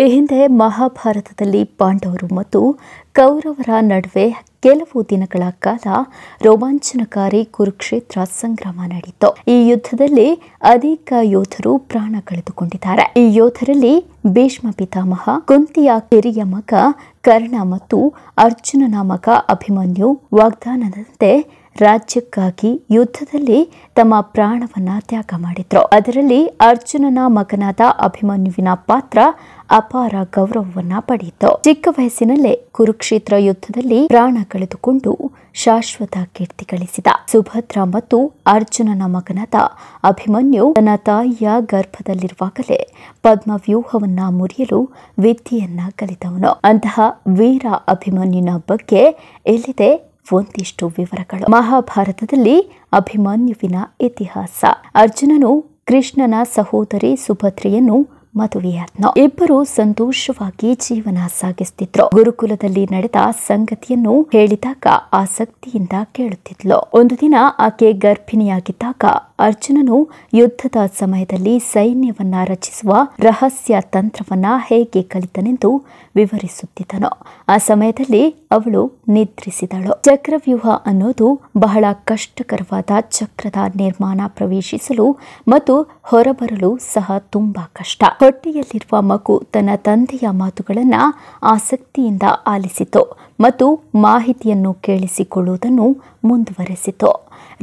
ಈ ಹಿಂದೆ ಮಹಾಭಾರತದಲ್ಲಿ ಪಾಂಡವರು ಮತ್ತು ಕೌರವರ ನಡುವೆ ಕೆಲವು ದಿನಗಳ ಕಾಲ ರೋಮಾಂಚನಕಾರಿ ಕುರುಕ್ಷೇತ್ರ ಸಂಗ್ರಾಮ ನಡೆಯಿತು ಈ ಯುದ್ಧದಲ್ಲಿ ಅನೇಕ ಯೋಧರು ಪ್ರಾಣ ಕಳೆದುಕೊಂಡಿದ್ದಾರೆ ಈ ಯೋಧರಲ್ಲಿ ಭೀಷ್ಮ ಪಿತಾಮಹ ಕುಂತಿಯ ಕಿರಿಯ ಮಗ ಕರ್ಣ ಮತ್ತು ಅರ್ಜುನನ ಮಗ ಅಭಿಮನ್ಯು ವಾಗ್ದಾನದಂತೆ ರಾಜ್ಯಕ್ಕಾಗಿ ಯುದ್ಧದಲ್ಲಿ ತಮ್ಮ ಪ್ರಾಣವನ್ನ ತ್ಯಾಗ ಮಾಡಿದ್ರು ಅದರಲ್ಲಿ ಅರ್ಜುನನ ಮಗನಾದ ಅಭಿಮನ್ಯುವಿನ ಪಾತ್ರ ಅಪಾರ ಗೌರವವನ್ನ ಪಡೆಯಿತು ಚಿಕ್ಕ ವಯಸ್ಸಿನಲ್ಲೇ ಕುರುಕ್ಷೇತ್ರ ಯುದ್ಧದಲ್ಲಿ ಪ್ರಾಣ ಕಳೆದುಕೊಂಡು ಶಾಶ್ವತ ಕೀರ್ತಿ ಗಳಿಸಿದ ಸುಭದ್ರ ಮತ್ತು ಅರ್ಜುನನ ಮಗನಾದ ಅಭಿಮನ್ಯು ತನ್ನ ತಾಯಿಯ ಗರ್ಭದಲ್ಲಿರುವಾಗಲೇ ಪದ್ಮವ್ಯೂಹವನ್ನ ಮುರಿಯಲು ವಿದ್ಯೆಯನ್ನ ಕಲಿತವನು ಅಂತಹ ವೀರ ಅಭಿಮನ್ಯುನ ಬಗ್ಗೆ ಎಲ್ಲಿದೆ ಒಂದಿಷ್ಟು ವಿವರಗಳು ಮಹಾಭಾರತದಲ್ಲಿ ಅಭಿಮನ್ಯುವಿನ ಇತಿಹಾಸ ಅರ್ಜುನನು ಕೃಷ್ಣನ ಸಹೋದರಿ ಸುಭದ್ರೆಯನ್ನು ಮದುವೆಯಾದ್ನು ಇಬ್ಬರು ಸಂತೋಷವಾಗಿ ಜೀವನ ಸಾಗಿಸ್ತಿದ್ರು ಗುರುಕುಲದಲ್ಲಿ ನಡೆದ ಸಂಗತಿಯನ್ನು ಹೇಳಿದಾಗ ಆಸಕ್ತಿಯಿಂದ ಕೇಳುತ್ತಿದ್ಲು ಒಂದು ದಿನ ಆಕೆ ಗರ್ಭಿಣಿಯಾಗಿದ್ದಾಗ ಅರ್ಜುನನು ಯುದ್ಧದ ಸಮಯದಲ್ಲಿ ಸೈನ್ಯವನ್ನ ರಚಿಸುವ ರಹಸ್ಯ ತಂತ್ರವನ್ನ ಹೇಗೆ ಕಲಿತನೆಂದು ವಿವರಿಸುತ್ತಿದ್ದನು ಆ ಸಮಯದಲ್ಲಿ ಅವಳು ನಿದ್ರಿಸಿದಳು ಚಕ್ರವ್ಯೂಹ ಅನ್ನೋದು ಬಹಳ ಕಷ್ಟಕರವಾದ ಚಕ್ರದ ನಿರ್ಮಾಣ ಪ್ರವೇಶಿಸಲು ಮತ್ತು ಹೊರಬರಲು ಸಹ ತುಂಬಾ ಕಷ್ಟ ಹೊಟ್ಟೆಯಲ್ಲಿರುವ ಮಗು ತನ್ನ ತಂದೆಯ ಮಾತುಗಳನ್ನ ಆಸಕ್ತಿಯಿಂದ ಆಲಿಸಿತು ಮತ್ತು ಮಾಹಿತಿಯನ್ನು ಕೇಳಿಸಿಕೊಳ್ಳುವುದನ್ನು ಮುಂದುವರೆಸಿತು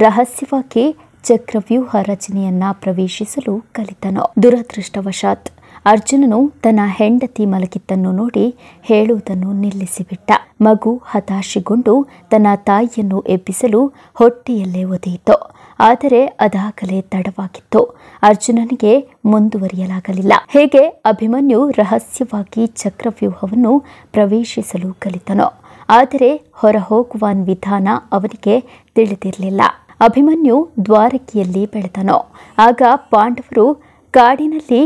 ರಹಸ್ಯವಾಗಿ ಚಕ್ರವ್ಯೂಹ ರಚನೆಯನ್ನ ಪ್ರವೇಶಿಸಲು ಕಲಿತನು ದುರದೃಷ್ಟವಶಾತ್ ಅರ್ಜುನನು ತನ್ನ ಹೆಂಡತಿ ಮಲಗಿದ್ದನ್ನು ನೋಡಿ ಹೇಳುವುದನ್ನು ನಿಲ್ಲಿಸಿಬಿಟ್ಟ ಮಗು ಹತಾಶಿಗೊಂಡು ತನ್ನ ತಾಯಿಯನ್ನು ಎಬ್ಬಿಸಲು ಹೊಟ್ಟೆಯಲ್ಲೇ ಒದೆಯಿತು ಆದರೆ ಅದಾಗಲೇ ತಡವಾಗಿತ್ತು ಅರ್ಜುನನಿಗೆ ಮುಂದುವರಿಯಲಾಗಲಿಲ್ಲ ಹೇಗೆ ಅಭಿಮನ್ಯು ರಹಸ್ಯವಾಗಿ ಚಕ್ರವ್ಯೂಹವನ್ನು ಪ್ರವೇಶಿಸಲು ಕಲಿತನು ಆದರೆ ಹೊರಹೋಗುವ ವಿಧಾನ ಅವನಿಗೆ ತಿಳಿದಿರಲಿಲ್ಲ ಅಭಿಮನ್ಯು ದ್ವಾರಕಿಯಲ್ಲಿ ಬೆಳೆದನು ಆಗ ಪಾಂಡವರು ಕಾಡಿನಲ್ಲಿ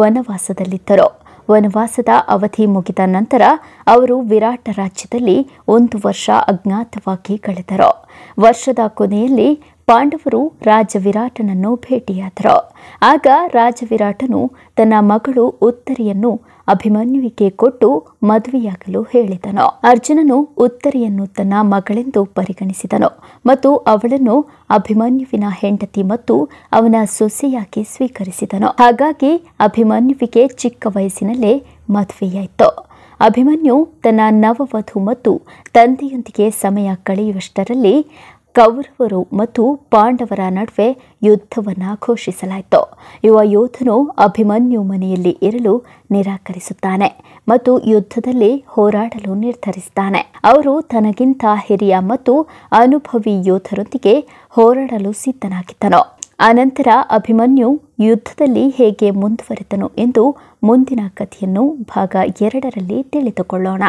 ವನವಾಸದಲ್ಲಿದ್ದರು ವನವಾಸದ ಅವಧಿ ಮುಗಿದ ನಂತರ ಅವರು ವಿರಾಟ ರಾಜ್ಯದಲ್ಲಿ ಒಂದು ವರ್ಷ ಅಜ್ಞಾತವಾಗಿ ಕಳೆದರು ವರ್ಷದ ಕೊನೆಯಲ್ಲಿ ಪಾಂಡವರು ರಾಜ ವಿರಾಟನನ್ನು ಭೇಟಿಯಾದರು ಆಗ ರಾಜ ವಿರಾಟನು ತನ್ನ ಮಗಳು ಉತ್ತರಿಯನ್ನು ಅಭಿಮನ್ಯುವಿಗೆ ಕೊಟ್ಟು ಮದುವೆಯಾಗಲು ಹೇಳಿದನು ಅರ್ಜುನನು ಉತ್ತರಿಯನ್ನು ತನ್ನ ಮಗಳೆಂದು ಪರಿಗಣಿಸಿದನು ಮತ್ತು ಅವಳನ್ನು ಅಭಿಮನ್ಯುವಿನ ಹೆಂಡತಿ ಮತ್ತು ಅವನ ಸೊಸೆಯಾಗಿ ಸ್ವೀಕರಿಸಿದನು ಹಾಗಾಗಿ ಅಭಿಮನ್ಯುವಿಗೆ ಚಿಕ್ಕ ವಯಸ್ಸಿನಲ್ಲೇ ಮದುವೆಯಾಯಿತು ಅಭಿಮನ್ಯು ತನ್ನ ನವವಧು ಮತ್ತು ತಂದೆಯೊಂದಿಗೆ ಸಮಯ ಕಳೆಯುವಷ್ಟರಲ್ಲಿ ಕೌರವರು ಮತ್ತು ಪಾಂಡವರ ನಡುವೆ ಯುದ್ಧವನ್ನು ಘೋಷಿಸಲಾಯಿತು ಯುವ ಯೋಧನು ಅಭಿಮನ್ಯು ಮನೆಯಲ್ಲಿ ಇರಲು ನಿರಾಕರಿಸುತ್ತಾನೆ ಮತ್ತು ಯುದ್ಧದಲ್ಲಿ ಹೋರಾಡಲು ನಿರ್ಧರಿಸುತ್ತಾನೆ ಅವರು ತನಗಿಂತ ಹಿರಿಯ ಮತ್ತು ಅನುಭವಿ ಯೋಧರೊಂದಿಗೆ ಹೋರಾಡಲು ಸಿದ್ಧನಾಗಿದ್ದನು ಅನಂತರ ಅಭಿಮನ್ಯು ಯುದ್ಧದಲ್ಲಿ ಹೇಗೆ ಮುಂದುವರೆದನು ಎಂದು ಮುಂದಿನ ಕಥೆಯನ್ನು ಭಾಗ ಎರಡರಲ್ಲಿ ತಿಳಿದುಕೊಳ್ಳೋಣ